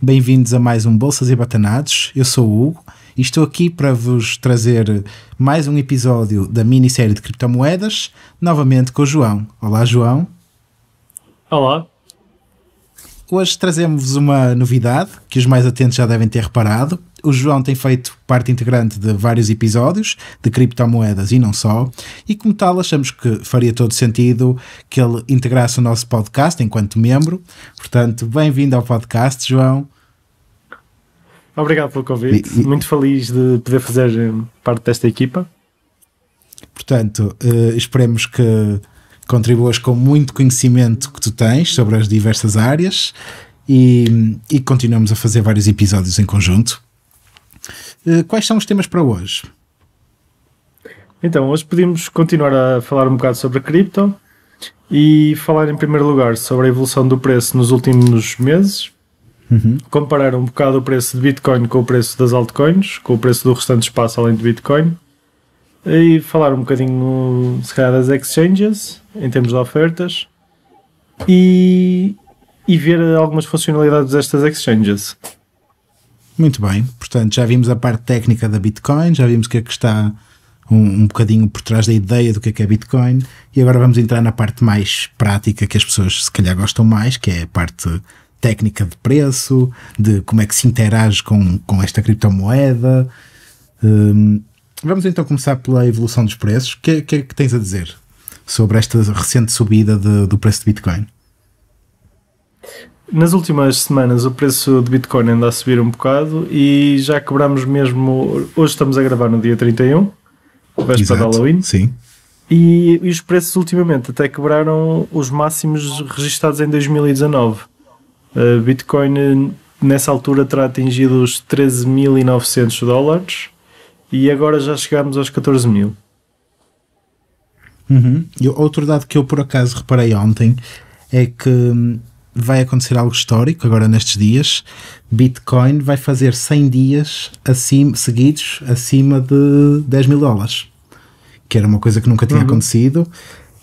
bem-vindos a mais um Bolsas e Batanados. Eu sou o Hugo e estou aqui para vos trazer mais um episódio da minissérie de criptomoedas, novamente com o João. Olá, João. Olá. Hoje trazemos uma novidade que os mais atentos já devem ter reparado, o João tem feito parte integrante de vários episódios de criptomoedas e não só, e como tal, achamos que faria todo sentido que ele integrasse o nosso podcast enquanto membro. Portanto, bem-vindo ao podcast, João. Obrigado pelo convite, e, e... muito feliz de poder fazer eh, parte desta equipa. Portanto, uh, esperemos que contribuas com muito conhecimento que tu tens sobre as diversas áreas e, e continuamos a fazer vários episódios em conjunto. Eh, quais são os temas para hoje? Então, hoje podemos continuar a falar um bocado sobre a cripto e falar em primeiro lugar sobre a evolução do preço nos últimos meses, uhum. comparar um bocado o preço de Bitcoin com o preço das altcoins, com o preço do restante espaço além de Bitcoin, e falar um bocadinho, se calhar, das exchanges, em termos de ofertas, e, e ver algumas funcionalidades destas exchanges. Muito bem, portanto já vimos a parte técnica da Bitcoin, já vimos que é que está um, um bocadinho por trás da ideia do que é que é Bitcoin e agora vamos entrar na parte mais prática que as pessoas se calhar gostam mais, que é a parte técnica de preço, de como é que se interage com, com esta criptomoeda. Hum, vamos então começar pela evolução dos preços. O que, que é que tens a dizer sobre esta recente subida de, do preço de Bitcoin? Nas últimas semanas o preço de Bitcoin anda a subir um bocado e já quebramos mesmo. Hoje estamos a gravar no dia 31, véspera de Halloween. Sim. E, e, os preços ultimamente até quebraram os máximos registados em 2019. Uh, eh, Bitcoin eh, nessa altura terá atingido os 13.900 dólares e agora já chegámos aos 14.000. Uhum. Outro dado que eu por acaso reparei ontem é que hum, vai acontecer algo histórico agora nestes dias. Bitcoin vai fazer 100 dias acima, seguidos acima de 10 mil dólares, que era uma coisa que nunca tinha uhum. acontecido.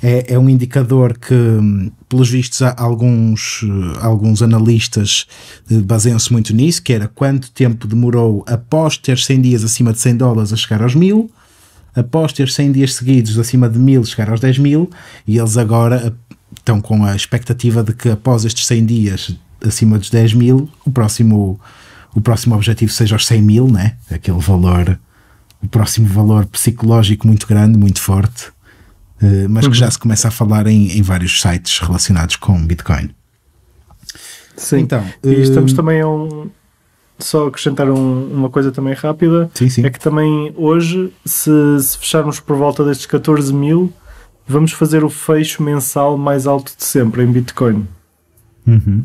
É, é, um indicador que, hum, pelos vistos, há alguns, hum, alguns analistas hum, baseiam-se muito nisso, que era quanto tempo demorou após ter 100 dias acima de 100 dólares a chegar aos mil após ter 100 dias seguidos acima de mil chegar aos 10 mil, e eles agora estão com a expectativa de que após estes 100 dias acima dos 10 mil, o próximo, o próximo objetivo seja os 100 mil, né? aquele valor, o próximo valor psicológico muito grande, muito forte, eh, mas que uhum. já se começa a falar em, em vários sites relacionados com Bitcoin. Sim, então, e eh, estamos uh... também a um. Só acrescentar um, uma coisa também rápida: sim, sim. é que também hoje, se, se fecharmos por volta destes 14 mil vamos fazer o fecho mensal mais alto de sempre em Bitcoin. Uhum.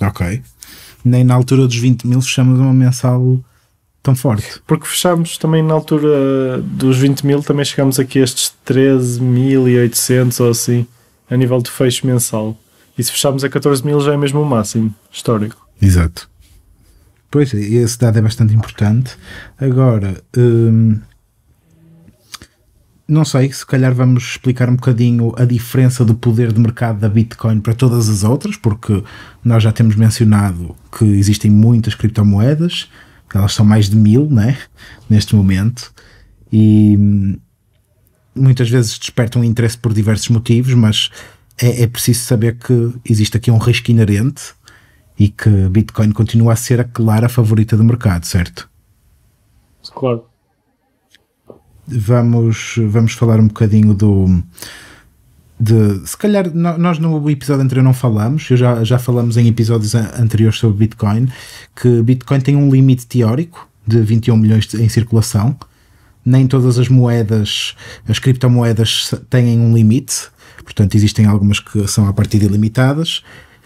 Ok. Nem na altura dos 20 mil fechamos uma mensal tão forte. Porque fechámos também na altura dos 20 mil, também chegámos aqui a estes 13.800 ou assim, a nível de fecho mensal. E se fecharmos a 14 mil já é mesmo o máximo histórico. Exato. Pois, esse dado é bastante importante. Agora, hum, não sei, se calhar vamos explicar um bocadinho a diferença do poder de mercado da Bitcoin para todas as outras, porque nós já temos mencionado que existem muitas criptomoedas, elas são mais de mil, né? Neste momento. E hum, muitas vezes despertam interesse por diversos motivos, mas é, é, preciso saber que existe aqui um risco inerente e que Bitcoin continua a ser a clara favorita do mercado, certo? Claro vamos, vamos falar um bocadinho do. De, se calhar nós no episódio anterior não falamos, eu já, já falamos em episódios anteriores sobre Bitcoin, que Bitcoin tem um limite teórico de 21 milhões em circulação. Nem todas as moedas, as criptomoedas têm um limite, portanto existem algumas que são a partir de ilimitadas.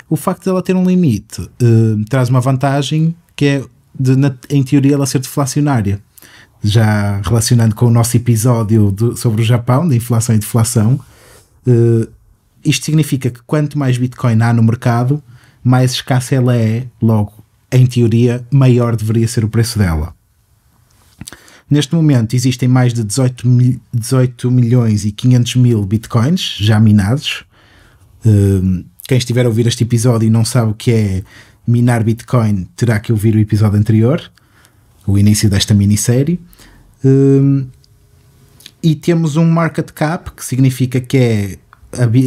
O facto de ela ter um limite eh, traz uma vantagem que é de, na, em teoria ela ser deflacionária já relacionando com o nosso episódio sobre o Japão, da inflação e deflação, uh, isto significa que quanto mais Bitcoin há no mercado, mais escassa ela é, logo, em teoria, maior deveria ser o preço dela. Neste momento existem mais de 18, mil, 18 milhões e 500 mil bitcoins já minados. Uh, quem estiver a ouvir este episódio e não sabe o que é minar Bitcoin terá que ouvir o episódio anterior, o início desta minissérie. Um, e temos um market cap, que significa que é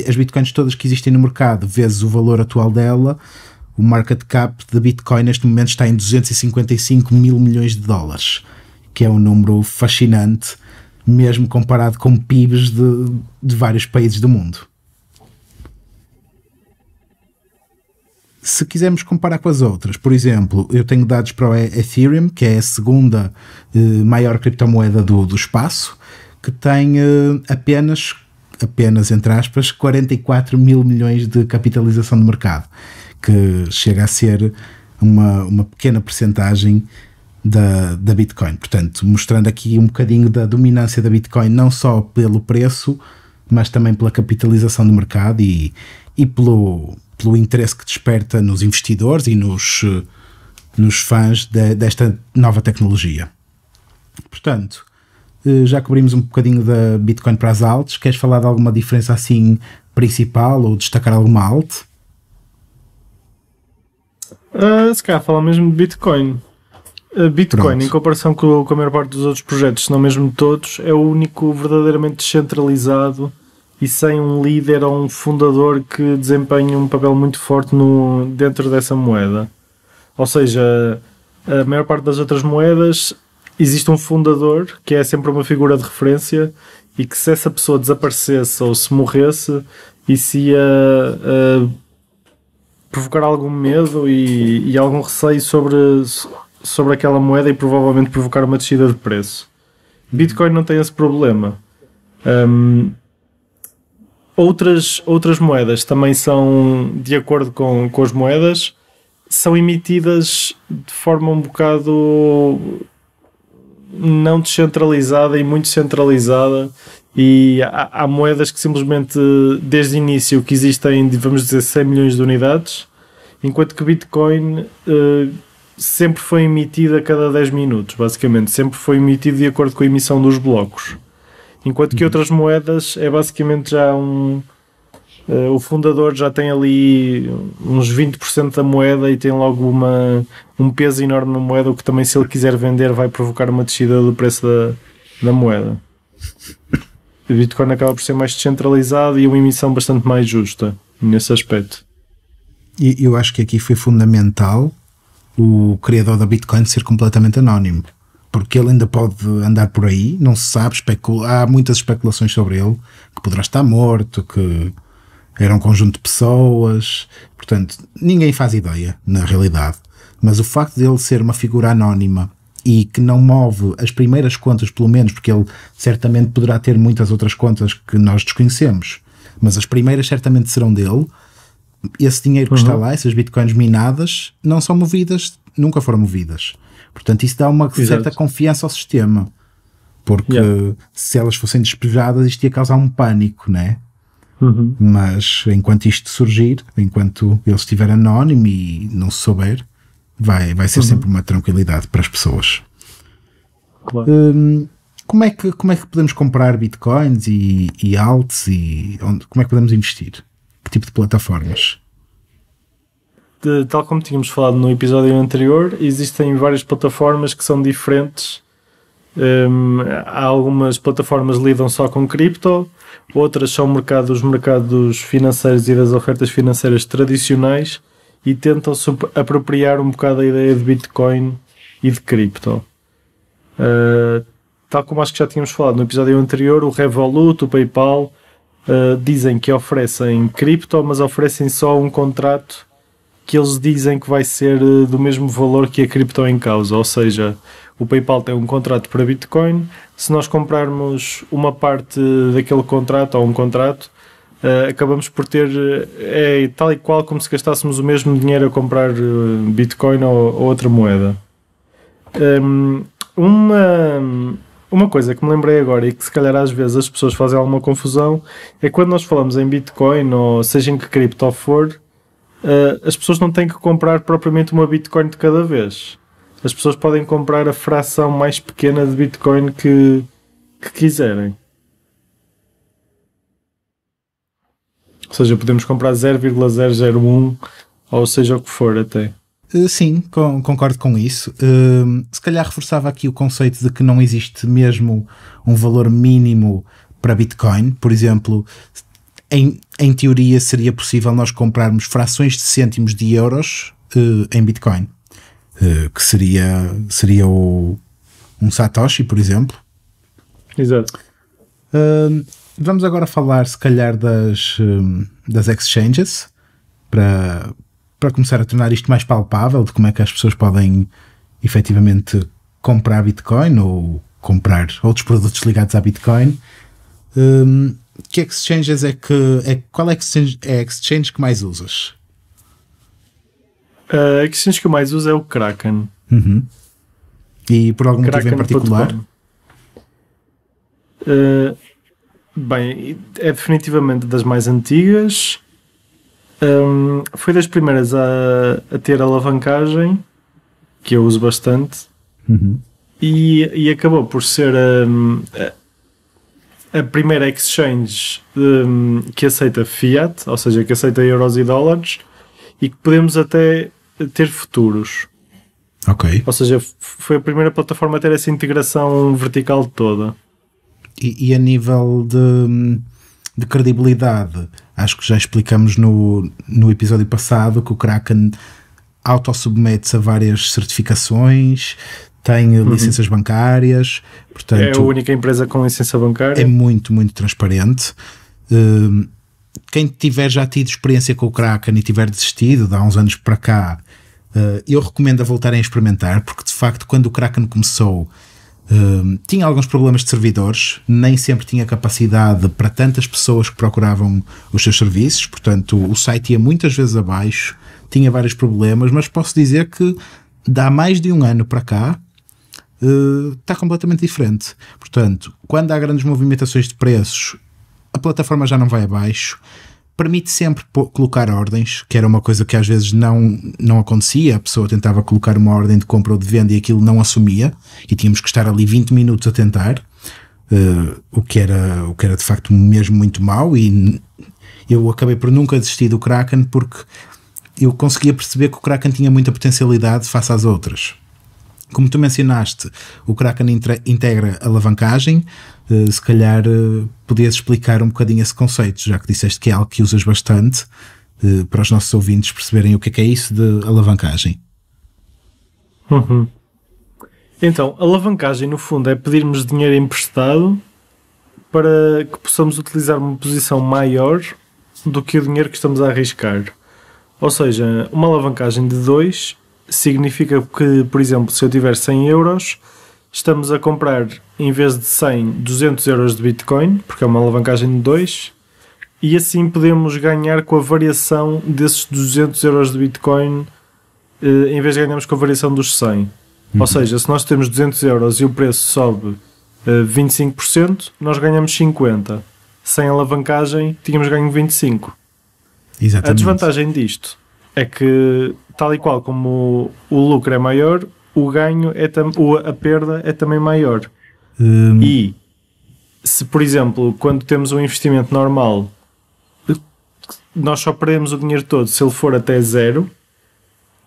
as bitcoins todas que existem no mercado vezes o valor atual dela. O market cap da Bitcoin neste momento está em 255 mil milhões de dólares, que é um número fascinante, mesmo comparado com PIBs de, de vários países do mundo. se quisermos comparar com as outras, por exemplo, eu tenho dados para o Ethereum, que é a segunda eh, maior criptomoeda do, do espaço, que tem eh, apenas, apenas entre aspas, 44 mil milhões de capitalização de mercado, que chega a ser uma, uma pequena percentagem da, da Bitcoin. Portanto, mostrando aqui um bocadinho da dominância da Bitcoin, não só pelo preço, mas também pela capitalização do mercado e, e pelo, pelo interesse que desperta nos investidores e nos, eh, nos fãs de, desta nova tecnologia. Portanto, eh, já cobrimos um bocadinho da Bitcoin para as altas. Queres falar de alguma diferença assim principal ou destacar alguma alt? Uh, se calhar falar mesmo de Bitcoin. Uh, Bitcoin, Pronto. em comparação com, com a maior parte dos outros projetos, se não mesmo todos, é o único verdadeiramente descentralizado e sem um líder ou um fundador que desempenhe um papel muito forte no, dentro dessa moeda. Ou seja, a maior parte das outras moedas existe um fundador que é sempre uma figura de referência e que se essa pessoa desaparecesse ou se morresse, isso ia uh, provocar algum medo e, e, algum receio sobre, sobre aquela moeda e provavelmente provocar uma descida de preço. Bitcoin não tem esse problema. Um, Outras, outras moedas também são, de acordo com, com as moedas, são emitidas de forma um bocado não descentralizada e muito centralizada e há, há, moedas que simplesmente desde o início que existem, vamos dizer, 100 milhões de unidades, enquanto que Bitcoin eh, sempre foi emitida a cada 10 minutos, basicamente, sempre foi emitido de acordo com a emissão dos blocos. Enquanto que uhum. outras moedas é basicamente já um. Uh, o fundador já tem ali uns 20% da moeda e tem logo uma, um peso enorme na moeda, o que também, se ele quiser vender, vai provocar uma descida do preço da, da moeda. O Bitcoin acaba por ser mais descentralizado e uma emissão bastante mais justa nesse aspecto. Eu acho que aqui foi fundamental o criador da Bitcoin ser completamente anónimo porque ele ainda pode andar por aí, não se sabe, especula, há muitas especulações sobre ele, que poderá estar morto, que era um conjunto de pessoas, portanto, ninguém faz ideia, na realidade. Mas o facto dele ser uma figura anónima e que não move as primeiras contas, pelo menos, porque ele certamente poderá ter muitas outras contas que nós desconhecemos, mas as primeiras certamente serão dele, esse dinheiro que uhum. está lá, essas bitcoins minadas, não são movidas, nunca foram movidas. Portanto, isso dá uma Exato. certa confiança ao sistema. Porque yeah. se elas fossem despejadas, isto ia causar um pânico, né? Uhum. Mas enquanto isto surgir, enquanto ele estiver anónimo e não se souber, vai, vai ser uhum. sempre uma tranquilidade para as pessoas. Claro. Hum, como, é que, como é que podemos comprar bitcoins e, e alts e onde, como é que podemos investir? tipo de plataformas? De, tal como tínhamos falado no episódio anterior, existem várias plataformas que são diferentes. Um, algumas plataformas lidam só com cripto, outras são mercados, mercados financeiros e das ofertas financeiras tradicionais e tentam apropriar um bocado a ideia de Bitcoin e de cripto. Uh, tal como acho que já tínhamos falado no episódio anterior, o Revolut, o PayPal eh, dizem que oferecem cripto, mas oferecem só um contrato que eles dizem que vai ser eh, do mesmo valor que a cripto em causa. Ou seja, o PayPal tem um contrato para Bitcoin. Se nós comprarmos uma parte daquele contrato ou um contrato, uh, acabamos por ter. É tal e qual como se gastássemos o mesmo dinheiro a comprar Bitcoin ou, ou outra moeda. Um, ehm, uma, uma coisa que me lembrei agora e que se calhar às vezes as pessoas fazem alguma confusão é quando nós falamos em Bitcoin ou seja em que cripto for, uh, as pessoas não têm que comprar propriamente uma Bitcoin de cada vez. As pessoas podem comprar a fração mais pequena de Bitcoin que, que quiserem. Ou seja, podemos comprar 0,001 ou seja o que for até. Eh, sim, concordo com isso. Ehm, se calhar reforçava aqui o conceito de que não existe mesmo um valor mínimo para Bitcoin. Por exemplo, em, em teoria seria possível nós comprarmos frações de cêntimos de euros eh, em Bitcoin, eh, que seria, seria o, um Satoshi, por exemplo. Exato. Ehm, vamos agora falar, se calhar, das, ehm, das exchanges para para começar a tornar isto mais palpável de como é que as pessoas podem efetivamente comprar Bitcoin ou comprar outros produtos ligados à Bitcoin. Um, que exchanges é que. É, qual é a exchange, é exchange que mais usas? Uh, a exchange que eu mais uso é o Kraken. Uhum. E por algum Kraken motivo em é particular? Uh, bem, é definitivamente das mais antigas. Um, foi das primeiras a, a, ter alavancagem, que eu uso bastante, uhum. e, e, acabou por ser a, a, a primeira exchange um, que aceita fiat, ou seja, que aceita euros e dólares, e que podemos até ter futuros. Ok. Ou seja, foi a primeira plataforma a ter essa integração vertical toda. E, e a nível de, de credibilidade, Acho que já explicamos no, no episódio passado que o Kraken autossubmete-se a várias certificações, tem uhum. licenças bancárias, portanto... É a única empresa com licença bancária. É muito, muito transparente. Hum, quem tiver já tido experiência com o Kraken e tiver desistido de há uns anos para cá, hum, eu recomendo a voltarem a experimentar, porque de facto quando o Kraken começou Hum, tinha alguns problemas de servidores, nem sempre tinha capacidade para tantas pessoas que procuravam os seus serviços, portanto, o site ia muitas vezes abaixo, tinha vários problemas, mas posso dizer que dá mais de um ano para cá uh, está completamente diferente. Portanto, quando há grandes movimentações de preços, a plataforma já não vai abaixo, permite sempre colocar ordens, que era uma coisa que às vezes não, não acontecia. A pessoa tentava colocar uma ordem de compra ou de venda e aquilo não assumia, e tínhamos que estar ali 20 minutos a tentar, uh, o, que era, o que era de facto mesmo muito mau. E eu acabei por nunca desistir do Kraken porque eu conseguia perceber que o Kraken tinha muita potencialidade face às outras. Como tu mencionaste, o Kraken integra alavancagem. Eh, se calhar eh, podias explicar um bocadinho esse conceito, já que disseste que é algo que usas bastante, eh, para os nossos ouvintes perceberem o que é, que é isso de alavancagem. Uhum. Então, alavancagem no fundo é pedirmos dinheiro emprestado para que possamos utilizar uma posição maior do que o dinheiro que estamos a arriscar. Ou seja, uma alavancagem de 2 significa que, por exemplo, se eu tiver 100 euros, estamos a comprar, em vez de 100, 200 euros de Bitcoin, porque é uma alavancagem de 2, e assim podemos ganhar com a variação desses 200 euros de Bitcoin, eh, em vez de ganharmos com a variação dos 100. Uhum. Ou seja, se nós temos 200 euros e o preço sobe 25%, eh, nós ganhamos 50%. Sem alavancagem, tínhamos ganho 25%. Exatamente. A desvantagem disto é que, tal e qual como o, o lucro é maior, o ganho é a perda é também maior. Hum. E se, por exemplo, quando temos um investimento normal, nós só perdemos o dinheiro todo se ele for até zero,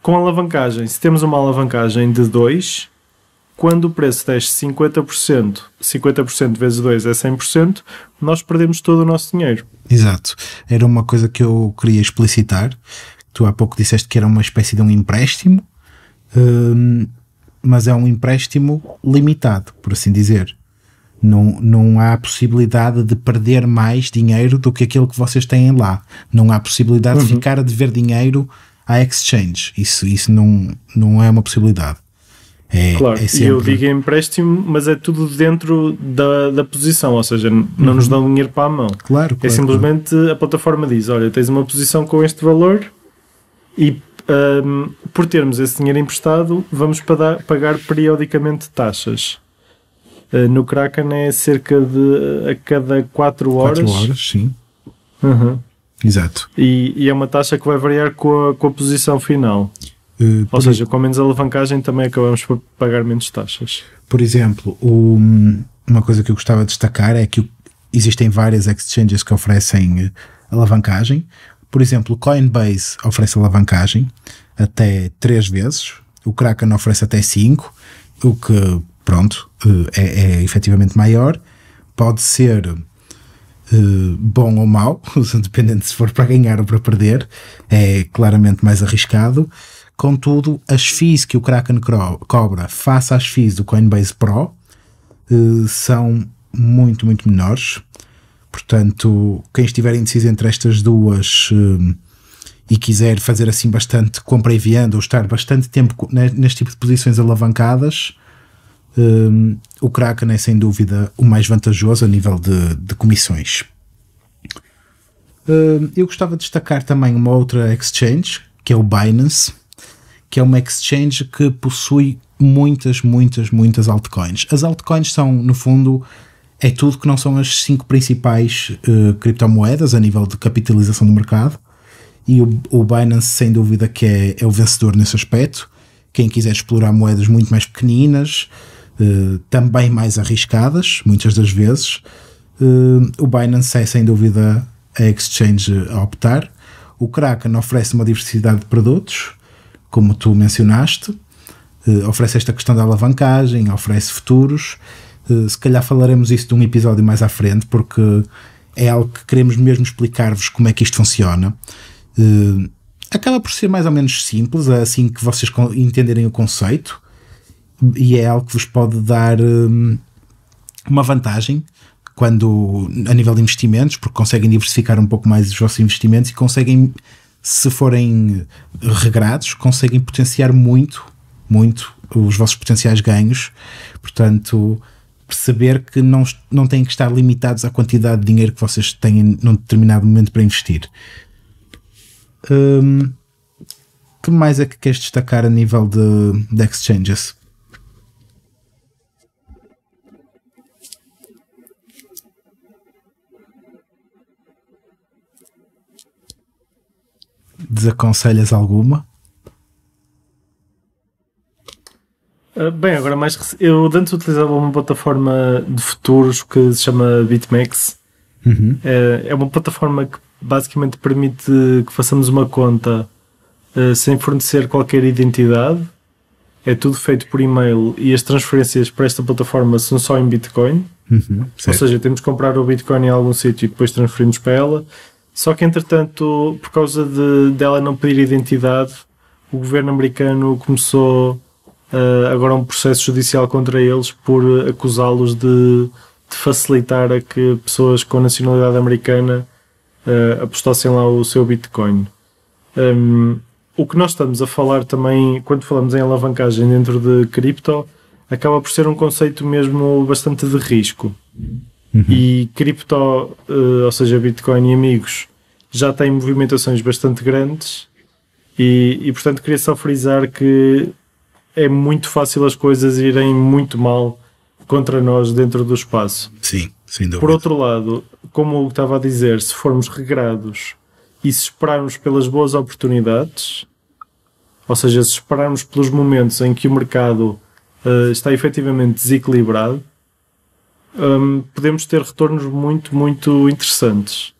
com alavancagem, se temos uma alavancagem de 2, quando o preço desce 50%, 50% vezes 2 é 100%, nós perdemos todo o nosso dinheiro. Exato. Era uma coisa que eu queria explicitar, tu há pouco disseste que era uma espécie de um empréstimo, hum, mas é um empréstimo limitado, por assim dizer. Não, não há possibilidade de perder mais dinheiro do que aquilo que vocês têm lá. Não há possibilidade uhum. de ficar a dever dinheiro à exchange. Isso, isso não, não é uma possibilidade. É, claro, é sempre... eu digo empréstimo, mas é tudo dentro da, da posição, ou seja, não uhum. nos dão dinheiro para a mão. Claro, é claro É simplesmente claro. a plataforma diz: olha, tens uma posição com este valor, e um, por termos esse dinheiro emprestado, vamos pagar, pagar periodicamente taxas. Uh, no Kraken é cerca de a cada 4 horas. 4 horas, sim. Uhum. Exato. E, e, é uma taxa que vai variar com a, com a posição final. Uh, Ou seja, com menos alavancagem também acabamos por pagar menos taxas. Por exemplo, o, uma coisa que eu gostava de destacar é que existem várias exchanges que oferecem eh, alavancagem. Por exemplo, o Coinbase oferece alavancagem até 3 vezes, o Kraken oferece até 5, o que, pronto, eh, é, é efetivamente maior. Pode ser eh, bom ou mau, dependendo se for para ganhar ou para perder, é claramente mais arriscado. Contudo, as fees que o Kraken cobra face às fees do Coinbase Pro eh, são muito, muito menores. Portanto, quem estiver indeciso entre estas duas hum, e quiser fazer assim bastante compra e venda ou estar bastante tempo neste tipo de posições alavancadas, hum, o Kraken é sem dúvida o mais vantajoso a nível de, de comissões. Hum, eu gostava de destacar também uma outra exchange, que é o Binance, que é uma exchange que possui muitas, muitas, muitas altcoins. As altcoins são, no fundo, é tudo que não são as cinco principais uh, criptomoedas a nível de capitalização do mercado. E o, o Binance, sem dúvida, que é, é, o vencedor nesse aspecto. Quem quiser explorar moedas muito mais pequeninas, uh, também mais arriscadas, muitas das vezes, uh, o Binance é, sem dúvida, a exchange a optar. O Kraken oferece uma diversidade de produtos, como tu mencionaste, oferece esta questão da alavancagem, oferece futuros eh, se calhar falaremos isso de um episódio mais à frente, porque é algo que queremos mesmo explicar-vos como é que isto funciona. Uh, acaba por ser mais ou menos simples, é assim que vocês entenderem o conceito, e é algo que vos pode dar um, eh, uma vantagem quando a nível de investimentos, porque conseguem diversificar um pouco mais os vossos investimentos e conseguem, se forem regrados, conseguem potenciar muito, muito os vossos potenciais ganhos. Portanto, perceber que não, não têm que estar limitados à quantidade de dinheiro que vocês têm num determinado momento para investir. Hum, que mais é que queres destacar a nível de, de exchanges? Desaconselhas alguma? Ah, bem, agora mais eu antes utilizava uma plataforma de futuros que se chama BitMEX. Uhum. É, é uma plataforma que basicamente permite que façamos uma conta ah, sem fornecer qualquer identidade. É tudo feito por e-mail e as transferências para esta plataforma são só em Bitcoin. Uhum, Ou seja, temos que comprar o Bitcoin em algum sítio e depois transferimos para ela. Só que, entretanto, por causa de, dela não pedir identidade, o governo americano começou uh, agora um processo judicial contra eles por acusá-los de, de, facilitar a que pessoas com nacionalidade americana uh, apostassem lá o seu Bitcoin. Um, ehm, o que nós estamos a falar também, quando falamos em alavancagem dentro de cripto, acaba por ser um conceito mesmo bastante de risco. Uhum. E cripto, eh, ou seja, Bitcoin e amigos, já têm movimentações bastante grandes e, e portanto queria só frisar que é muito fácil as coisas irem muito mal contra nós dentro do espaço. Sim, sem dúvida. Por outro lado, como eu estava a dizer, se formos regrados e se esperarmos pelas boas oportunidades, ou seja, se esperarmos pelos momentos em que o mercado uh, está efetivamente desequilibrado, um, podemos ter retornos muito, muito interessantes.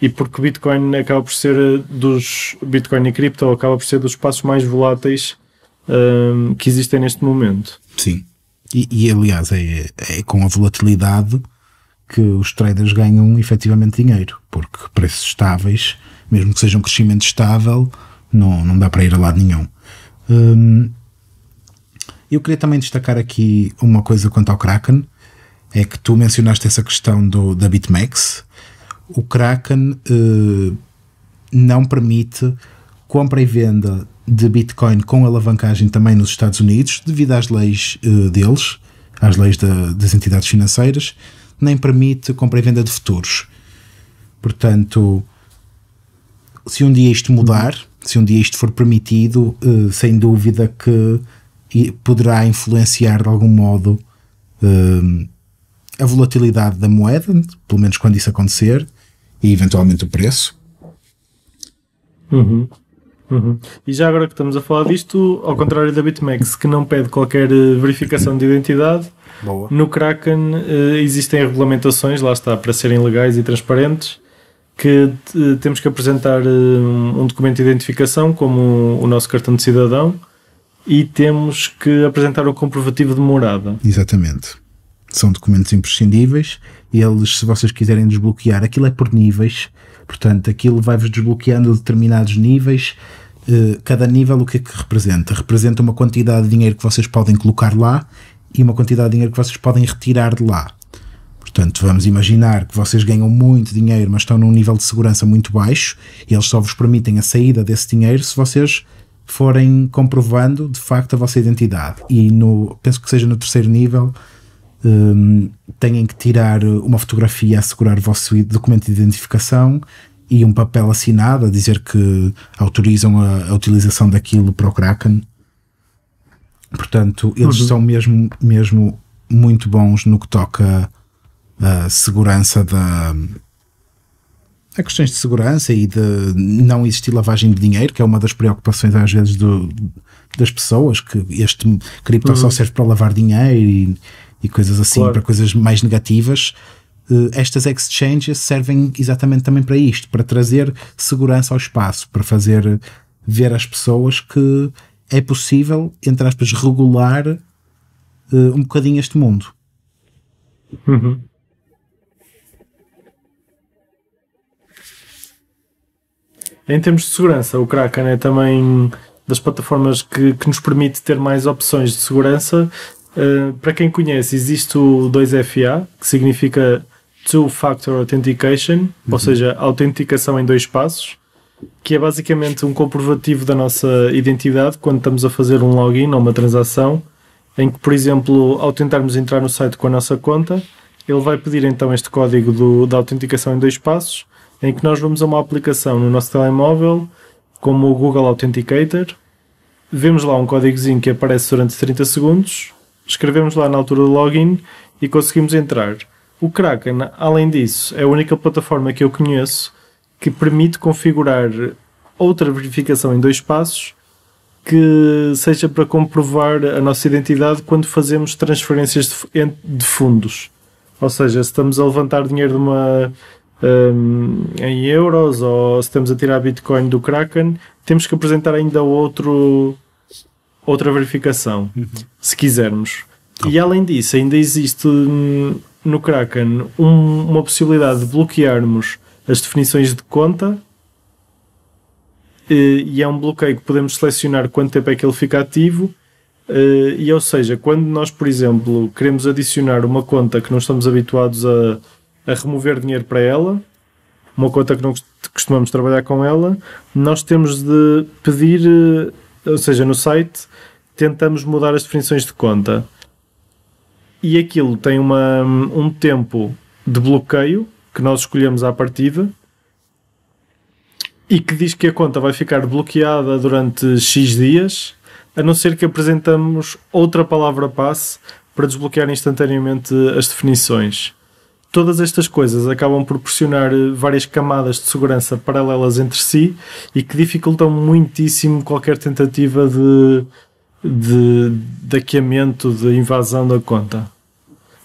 E porque Bitcoin acaba por ser eh, dos Bitcoin e cripto acaba por ser dos espaços mais voláteis um, que existem neste momento. Sim. E, e aliás, é, é, com a volatilidade que os traders ganham efetivamente dinheiro, porque preços estáveis, mesmo que seja um crescimento estável, não, não dá para ir a lado nenhum. Um, eu queria também destacar aqui uma coisa quanto ao Kraken, é que tu mencionaste essa questão do, da BitMEX. O Kraken eh, não permite compra e venda de Bitcoin com alavancagem também nos Estados Unidos, devido às leis uh, deles, às leis da, das entidades financeiras, nem permite compra e venda de futuros. Portanto, se um dia isto mudar, se um dia isto for permitido, uh, sem dúvida que poderá influenciar de algum modo uh, a volatilidade da moeda, pelo menos quando isso acontecer, e eventualmente o preço. Uhum. Uhum. E já agora que estamos a falar disto, ao contrário da BitMEX, que não pede qualquer eh, verificação de identidade, Boa. no Kraken eh, existem regulamentações, lá está, para serem legais e transparentes, que eh, temos que apresentar um documento de identificação, como o nosso cartão de cidadão, e temos que apresentar o um comprovativo de morada. Exatamente. São documentos imprescindíveis. e Eles, se vocês quiserem desbloquear, aquilo é por níveis Portanto, aquilo vai-vos desbloqueando determinados níveis. Eh, cada nível o que é que representa? Representa uma quantidade de dinheiro que vocês podem colocar lá e uma quantidade de dinheiro que vocês podem retirar de lá. Portanto, vamos imaginar que vocês ganham muito dinheiro, mas estão num nível de segurança muito baixo e eles só vos permitem a saída desse dinheiro se vocês forem comprovando de facto a vossa identidade. E no, penso que seja no terceiro nível, um, têm que tirar eh, uma fotografia a assegurar o vosso documento de identificação e um papel assinado a dizer que autorizam a, a utilização daquilo para o Kraken. Portanto, eles uhum. são mesmo, mesmo muito bons no que toca à segurança da. a questões de segurança e de não existir lavagem de dinheiro, que é uma das preocupações às vezes do, das pessoas, que este cripto uhum. só serve para lavar dinheiro e, e coisas assim, claro. para coisas mais negativas. Eh, estas exchanges servem exatamente também para isto, para trazer segurança ao espaço, para fazer ver às pessoas que é possível, entre aspas, regular uh, um bocadinho este mundo. Uhum. Em termos de segurança, o Kraken é também das plataformas que, que nos permite ter mais opções de segurança eh, para quem conhece, existe o 2FA, que significa Two Factor Authentication, uhum. ou seja, autenticação em dois passos, que é basicamente um comprovativo da nossa identidade quando estamos a fazer um login ou uma transação, em que, por exemplo, ao tentarmos entrar no site com a nossa conta, ele vai pedir então este código do, da autenticação em dois passos, em que nós vamos a uma aplicação no nosso telemóvel, como o Google Authenticator, vemos lá um códigozinho que aparece durante 30 segundos escrevemos lá na altura do login e conseguimos entrar. O Kraken, além disso, é a única plataforma que eu conheço que permite configurar outra verificação em dois passos que seja para comprovar a nossa identidade quando fazemos transferências de fundos. Ou seja, se estamos a levantar dinheiro de uma, um, em euros ou se estamos a tirar Bitcoin do Kraken, temos que apresentar ainda outro outra verificação, uhum. se quisermos. E além disso, ainda existe no Kraken um, uma possibilidade de bloquearmos as definições de conta eh, e é um bloqueio que podemos selecionar quanto tempo é que ele fica ativo. Eh, e ou seja, quando nós, por exemplo, queremos adicionar uma conta que não estamos habituados a, a remover dinheiro para ela, uma conta que não costumamos trabalhar com ela, nós temos de pedir eh, ou seja, no site, tentamos mudar as definições de conta e aquilo tem uma, um tempo de bloqueio que nós escolhemos à partida e que diz que a conta vai ficar bloqueada durante X dias, a não ser que apresentamos outra palavra passe para desbloquear instantaneamente as definições todas estas coisas acabam por proporcionar eh, várias camadas de segurança paralelas entre si e que dificultam muitíssimo qualquer tentativa de, de, de hackeamento, de invasão da conta.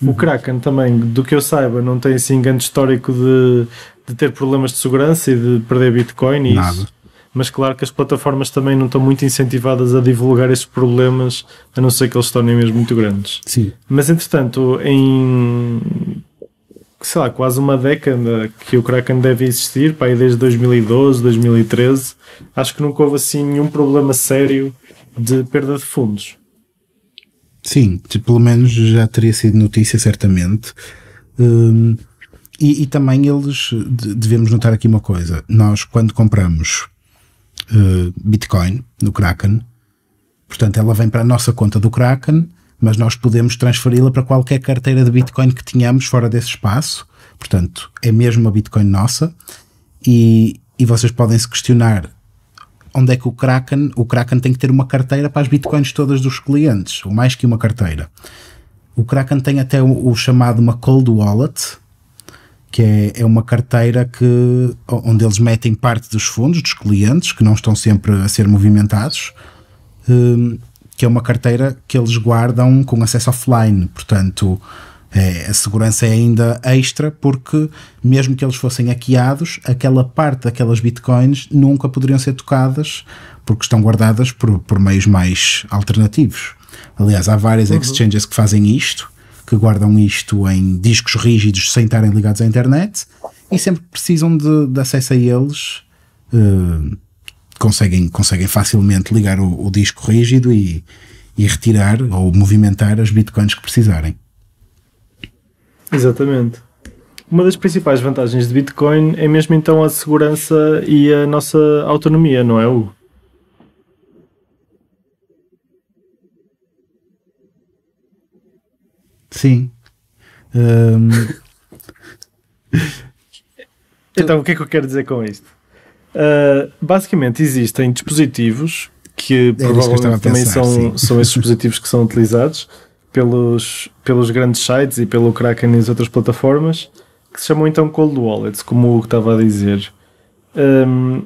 O uhum. Kraken também, do que eu saiba, não tem assim grande histórico de, de ter problemas de segurança e de perder Bitcoin e Nada. isso. Mas claro que as plataformas também não estão muito incentivadas a divulgar esses problemas, a não ser que eles se tornem mesmo muito grandes. Sim. Mas entretanto, em sei lá, quase uma década que o Kraken deve existir, pá, aí desde 2012, 2013. Acho que nunca houve assim nenhum problema sério de perda de fundos. Sim, tipo, pelo menos já teria sido notícia, certamente. Hum, e, e, também eles devemos notar aqui uma coisa: nós, quando compramos uh, Bitcoin no Kraken, portanto, ela vem para a nossa conta do Kraken mas nós podemos transferi-la para qualquer carteira de Bitcoin que tenhamos fora desse espaço. Portanto, é mesmo uma Bitcoin nossa. E, e vocês podem se questionar onde é que o Kraken, o Kraken tem que ter uma carteira para as Bitcoins todas dos clientes, ou mais que uma carteira. O Kraken tem até o, o chamado uma cold wallet, que é, é, uma carteira que, onde eles metem parte dos fundos dos clientes que não estão sempre a ser movimentados. Um, que é uma carteira que eles guardam com acesso offline, portanto é, a segurança é ainda extra porque mesmo que eles fossem hackeados, aquela parte daquelas bitcoins nunca poderiam ser tocadas porque estão guardadas por, por meios mais alternativos. Aliás, há várias uhum. exchanges que fazem isto, que guardam isto em discos rígidos sem estarem ligados à internet e sempre precisam de, de acesso a eles. Uh, conseguem, conseguem facilmente ligar o, o disco rígido e, e retirar ou movimentar as bitcoins que precisarem. Exatamente. Uma das principais vantagens de Bitcoin é mesmo então a segurança e a nossa autonomia, não é, Hugo? Sim. Um... então, o que é que eu quero dizer com isto? Uh, basicamente, existem dispositivos que é provavelmente que também pensar, são, são esses dispositivos que são utilizados pelos, pelos grandes sites e pelo Kraken e as outras plataformas, que se chamam então cold wallets, como o que estava a dizer. Um,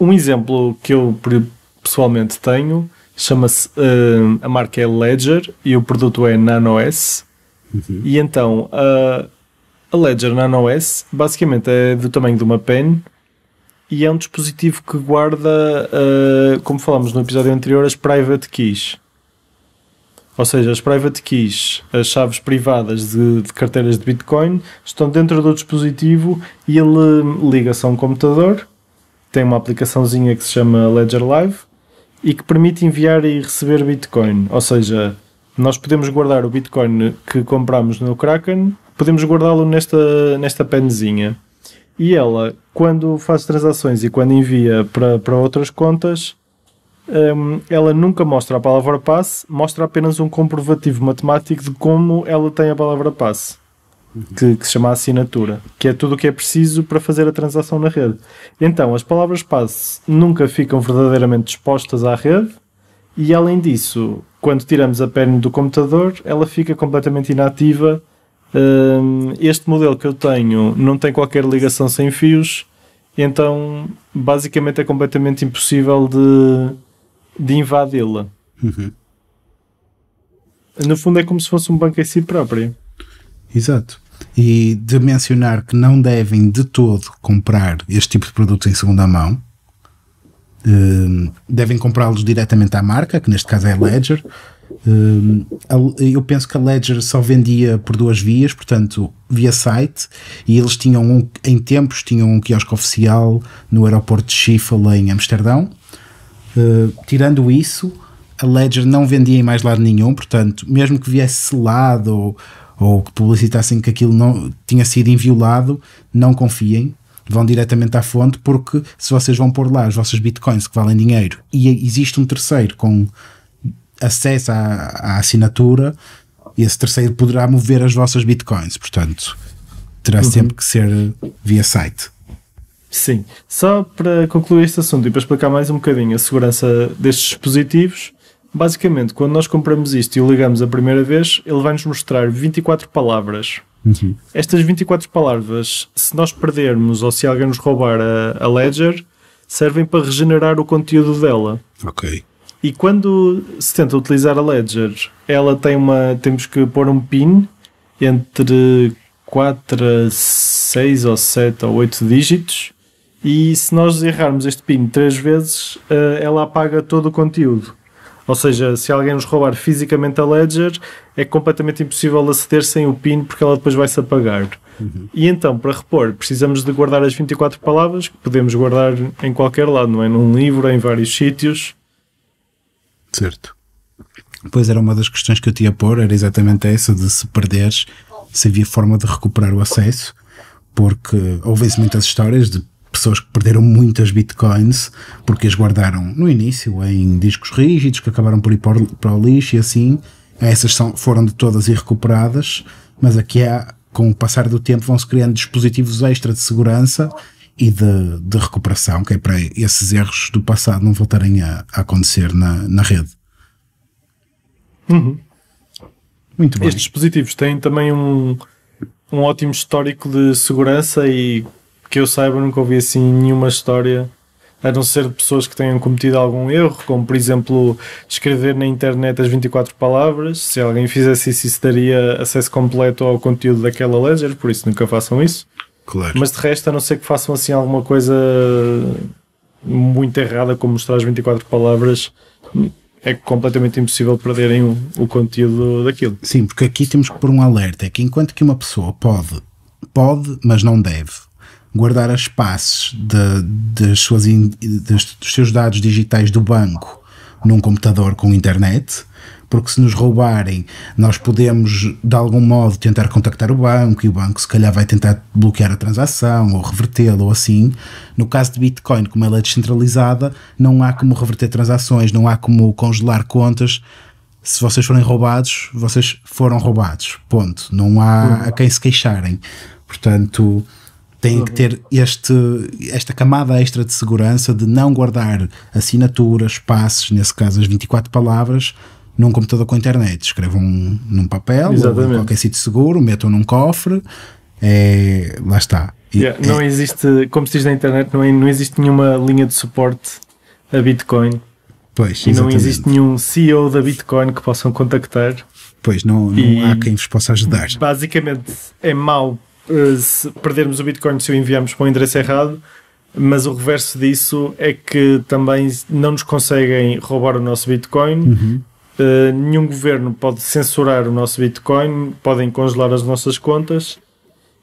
um exemplo que eu pessoalmente tenho chama-se uh, a marca é Ledger e o produto é Nano Uhum. E então a, ah, a Ledger S basicamente é do tamanho de uma pen e é um dispositivo que guarda, uh, como falámos no episódio anterior, as private keys. Ou seja, as private keys, as chaves privadas de, de carteiras de Bitcoin, estão dentro do dispositivo e ele liga-se a um computador. Tem uma aplicaçãozinha que se chama Ledger Live e que permite enviar e receber Bitcoin. Ou seja, nós podemos guardar o Bitcoin que compramos no Kraken, podemos guardá-lo nesta, nesta penzinha. E ela quando faz transações e quando envia para, para outras contas, um, ela nunca mostra a palavra passe, mostra apenas um comprovativo matemático de como ela tem a palavra passe. Que, que, se chama assinatura, que é tudo o que é preciso para fazer a transação na rede. Então, as palavras passe nunca ficam verdadeiramente expostas à rede, e além disso, quando tiramos a perna do computador, ela fica completamente inativa Hum, este modelo que eu tenho não tem qualquer ligação sem fios, então basicamente é completamente impossível de, de invadi-la. Uhum. No fundo é como se fosse um banco em si próprio. Exato. E de mencionar que não devem de todo comprar este tipo de produto em segunda mão, hum, devem comprá-los diretamente à marca, que neste caso é Ledger Hum, eu penso que a Ledger só vendia por duas vias, portanto, via site, e eles tinham um, em tempos tinham um quiosque oficial no aeroporto de Schiphol em Amsterdão. Hum, tirando isso, a Ledger não vendia em mais lado nenhum, portanto, mesmo que viesse selado ou, ou que publicitassem que aquilo não tinha sido inviolado, não confiem, vão diretamente à fonte, porque se vocês vão pôr lá os vossos bitcoins que valem dinheiro e existe um terceiro com acesso à, à assinatura, esse terceiro poderá mover as vossas bitcoins, portanto, terá uhum. sempre que ser via site. Sim, só para concluir este assunto e para explicar mais um bocadinho a segurança destes dispositivos, basicamente, quando nós compramos isto e o ligamos a primeira vez, ele vai nos mostrar 24 palavras. Uhum. Estas 24 palavras, se nós perdermos ou se alguém nos roubar a, a ledger, servem para regenerar o conteúdo dela. Ok. E quando se tenta utilizar a Ledger, ela tem uma. temos que pôr um PIN entre 4 a 6 ou 7 ou 8 dígitos. E se nós errarmos este PIN três vezes, eh, ela apaga todo o conteúdo. Ou seja, se alguém nos roubar fisicamente a Ledger, é completamente impossível aceder sem o PIN porque ela depois vai se apagar. Uhum. E então, para repor, precisamos de guardar as 24 palavras que podemos guardar em qualquer lado, não é? Num livro, em vários sítios. Certo. Pois era uma das questões que eu tinha a pôr, era exatamente essa de se perderes, se havia forma de recuperar o acesso, porque houve se assim muitas histórias de pessoas que perderam muitas bitcoins porque as guardaram no início em discos rígidos que acabaram por ir para o lixo e assim. Essas são, foram de todas irrecuperadas, mas aqui há, com o passar do tempo vão-se criando dispositivos extra de segurança e de, de recuperação, que é para esses erros do passado não voltarem a, a acontecer na, na rede. Uhum. Muito bem. Estes dispositivos têm também um, um ótimo histórico de segurança e que eu saiba nunca ouvi assim nenhuma história a não ser de pessoas que tenham cometido algum erro, como por exemplo escrever na internet as 24 palavras. Se alguém fizesse isso, isso daria acesso completo ao conteúdo daquela ledger, por isso nunca façam isso. Claro. Mas de resto, a não ser que façam assim alguma coisa muito errada, como mostrar as 24 palavras, é completamente impossível perderem o, o, conteúdo daquilo. Sim, porque aqui temos que pôr um alerta: é que enquanto que uma pessoa pode, pode, mas não deve, guardar as passes de, de suas in, de, dos seus dados digitais do banco num computador com internet porque se nos roubarem, nós podemos de algum modo tentar contactar o banco e o banco se calhar vai tentar bloquear a transação ou revertê-la ou assim. No caso de Bitcoin, como ela é descentralizada, não há como reverter transações, não há como congelar contas. Se vocês forem roubados, vocês foram roubados. Ponto. Não há uhum. a quem se queixarem. Portanto, tem que uhum. ter este, esta camada extra de segurança de não guardar assinaturas, passes, nesse caso as 24 palavras, num computador com internet. Escrevam um, num papel, Exatamente. ou qualquer sítio seguro, metam num cofre, é, lá está. não é- existe, como se diz na internet, não, é, não existe nenhuma linha de suporte a Bitcoin. Pois, e exatamente. não existe nenhum CEO da Bitcoin que possam contactar. Pois, não, não há quem vos possa ajudar. Basicamente, é mau eh, se perdermos o Bitcoin se o enviarmos para o um endereço errado, mas o reverso disso é que também não nos conseguem roubar o nosso Bitcoin, uhum. Eh, nenhum governo pode censurar o nosso Bitcoin, podem congelar as nossas contas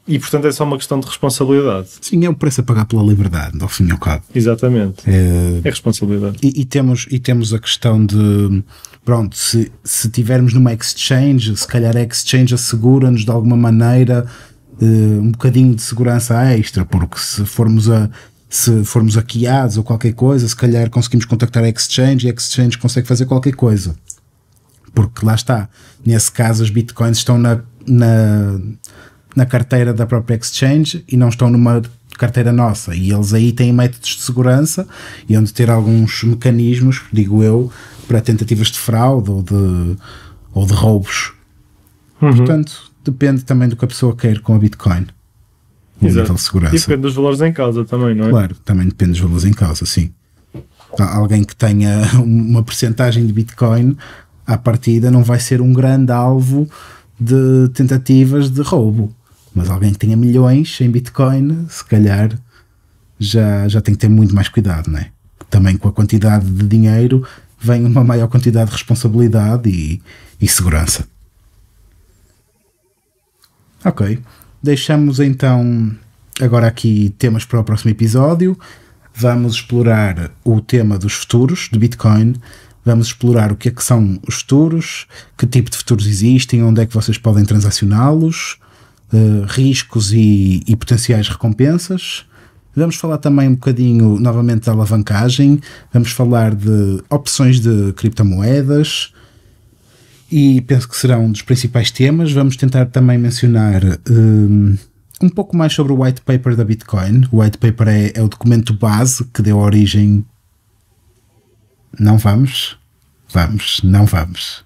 e, portanto, é só uma questão de responsabilidade. Sim, é o preço a pagar pela liberdade, ao fim e ao cabo. Exatamente. É, é responsabilidade. E, e, temos, e temos a questão de. Pronto, se, se tivermos numa exchange, se calhar a exchange assegura-nos de alguma maneira uh, um bocadinho de segurança extra, porque se formos a se formos hackeados ou qualquer coisa, se calhar conseguimos contactar a Exchange e a Exchange consegue fazer qualquer coisa porque lá está, nesse caso os bitcoins estão na, na, na carteira da própria exchange e não estão numa carteira nossa. E eles aí têm métodos de segurança e onde ter alguns mecanismos, digo eu, para tentativas de fraude ou de, ou de roubos. Uhum. Portanto, depende também do que a pessoa quer com a Bitcoin. Exato. nível de segurança. E depende dos valores em causa também, não é? Claro, também depende dos valores em causa, sim. alguém que tenha uma porcentagem de Bitcoin à partida não vai ser um grande alvo de tentativas de roubo. Mas alguém que tenha milhões em Bitcoin, se calhar já, já tem que ter muito mais cuidado, não é? Também com a quantidade de dinheiro vem uma maior quantidade de responsabilidade e, e segurança. Ok. Deixamos então agora aqui temas para o próximo episódio. Vamos explorar o tema dos futuros de Bitcoin Vamos explorar o que é que são os futuros, que tipo de futuros existem, onde é que vocês podem transacioná-los, uh, riscos e, e, potenciais recompensas. Vamos falar também um bocadinho novamente da alavancagem, vamos falar de opções de criptomoedas e penso que será um dos principais temas. Vamos tentar também mencionar. Um, eh, um pouco mais sobre o white paper da Bitcoin. O white paper é, é, o documento base que deu origem não vamos? Vamos, não vamos.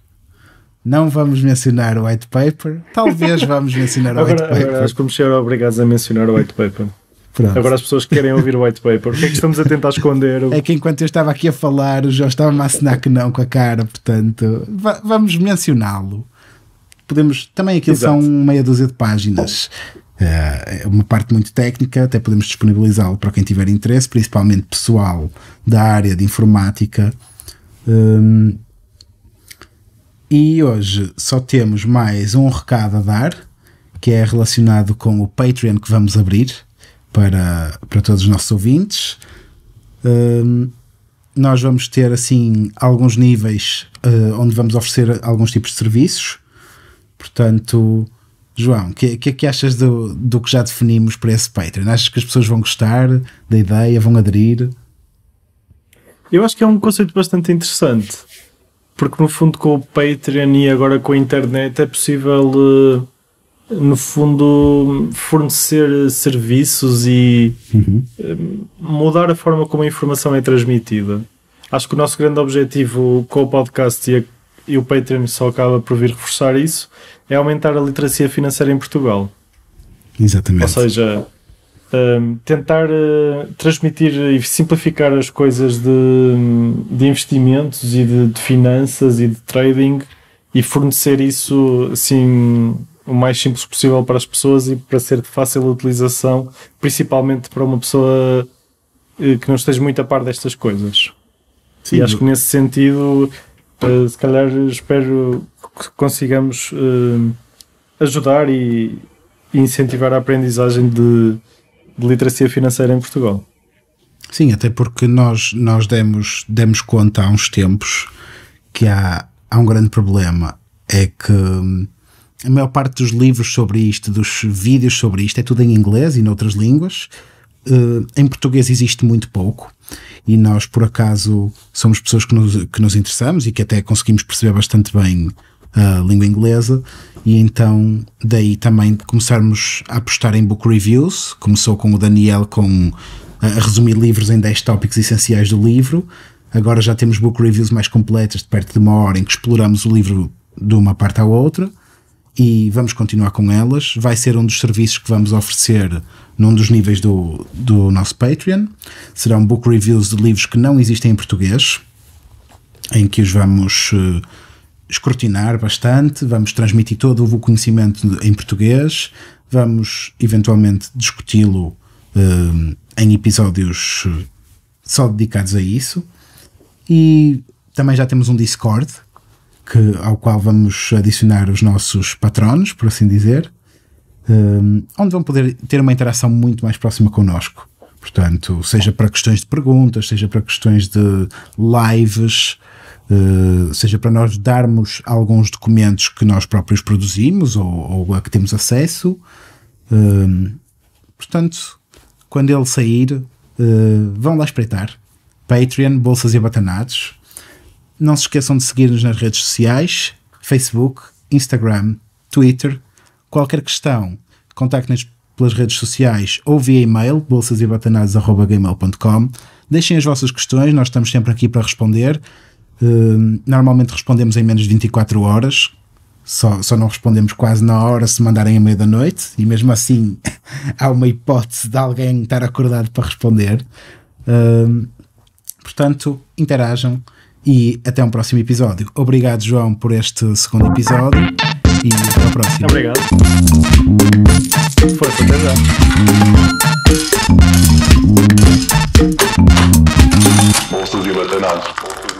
Não vamos mencionar o white paper. Talvez vamos mencionar o white agora, paper. que vamos ser obrigados a mencionar o white paper. Pronto. Agora as pessoas que querem ouvir o white paper, o que é que estamos a tentar esconder? É que enquanto eu estava aqui a falar, o João estava-me a assinar que não com a cara, portanto, va vamos mencioná-lo. Podemos. Também aquilo Exato. são meia dúzia de páginas é uma parte muito técnica, até podemos disponibilizá-lo para quem tiver interesse, principalmente pessoal da área de informática. Um, e hoje só temos mais um recado a dar, que é relacionado com o Patreon que vamos abrir para, para todos os nossos ouvintes. Um, nós vamos ter assim alguns níveis uh, onde vamos oferecer alguns tipos de serviços, portanto João, o que, que é que achas do, do que já definimos para esse Patreon? Achas que as pessoas vão gostar da ideia, vão aderir? Eu acho que é um conceito bastante interessante, porque no fundo com o Patreon e agora com a internet é possível, eh, no fundo, fornecer serviços e uhum. Eh, mudar a forma como a informação é transmitida. Acho que o nosso grande objetivo com o podcast e a e o Patreon só acaba por vir reforçar isso, é aumentar a literacia financeira em Portugal. Exatamente. Ou seja, um, tentar uh, transmitir e simplificar as coisas de, de investimentos e de, de, finanças e de trading e fornecer isso assim o mais simples possível para as pessoas e para ser de fácil utilização, principalmente para uma pessoa eh, que não esteja muito a par destas coisas. Sim, e acho que nesse sentido eh, se calhar espero que consigamos uh, ajudar e, e incentivar a aprendizagem de, de, literacia financeira em Portugal. Sim, até porque nós, nós demos, demos conta há uns tempos que há, há um grande problema. É que hum, a maior parte dos livros sobre isto, dos vídeos sobre isto, é tudo em inglês e noutras línguas uh, em português existe muito pouco e nós, por acaso, somos pessoas que nos, que nos interessamos e que até conseguimos perceber bastante bem eh, a língua inglesa e então daí também começarmos a apostar em book reviews. Começou com o Daniel com eh, a resumir livros em 10 tópicos essenciais do livro. Agora já temos book reviews mais completas, de perto de uma hora, em que exploramos o livro de uma parte à outra e vamos continuar com elas. Vai ser um dos serviços que vamos oferecer num dos níveis do, do nosso Patreon. Serão book reviews de livros que não existem em português, em que os vamos uh, escrutinar bastante, vamos transmitir todo o conhecimento em português, vamos eventualmente discuti-lo uh, em episódios eh, só dedicados a isso. E também já temos um Discord que, ao qual vamos adicionar os nossos patronos, por assim dizer, um, onde vão poder ter uma interação muito mais próxima connosco. Portanto, seja para questões de perguntas, seja para questões de lives, uh, seja para nós darmos alguns documentos que nós próprios produzimos ou, ou a que temos acesso. Hum, portanto, quando ele sair, uh, vão lá espreitar. Patreon, Bolsas e Batanados não se esqueçam de seguir-nos nas redes sociais: Facebook, Instagram, Twitter. Qualquer questão, contactem-nos pelas redes sociais ou via e-mail bolsasebatanas.gmail.com Deixem as vossas questões, nós estamos sempre aqui para responder. Hum, normalmente respondemos em menos de 24 horas, só, só não respondemos quase na hora se mandarem à meia-da-noite, e mesmo assim há uma hipótese de alguém estar acordado para responder. Uh, portanto, interajam e até um próximo episódio. Obrigado, João, por este segundo episódio e até a próxima. Obrigado. Força, até já. Bom estúdio, batanado.